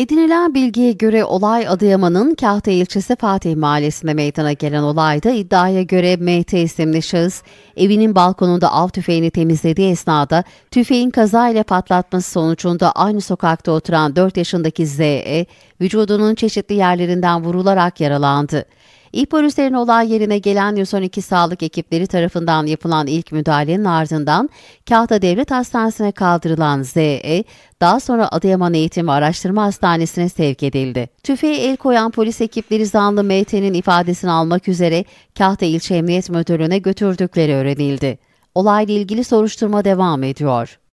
Edinilen bilgiye göre olay Adıyaman'ın Kahta ilçesi Fatih Mahallesi'nde meydana gelen olayda iddiaya göre MT isimli şahıs evinin balkonunda av tüfeğini temizlediği esnada tüfeğin kazayla patlatması sonucunda aynı sokakta oturan 4 yaşındaki ZE vücudunun çeşitli yerlerinden vurularak yaralandı. İhbarüzlerin olay yerine gelen 112 sağlık ekipleri tarafından yapılan ilk müdahalenin ardından Kahta Devlet Hastanesi'ne kaldırılan ZE, daha sonra Adıyaman Eğitim ve Araştırma Hastanesi'ne sevk edildi. Tüfeği el koyan polis ekipleri zanlı MT'nin ifadesini almak üzere Kahta İlçe Emniyet Müdürlüğü'ne götürdükleri öğrenildi. Olayla ilgili soruşturma devam ediyor.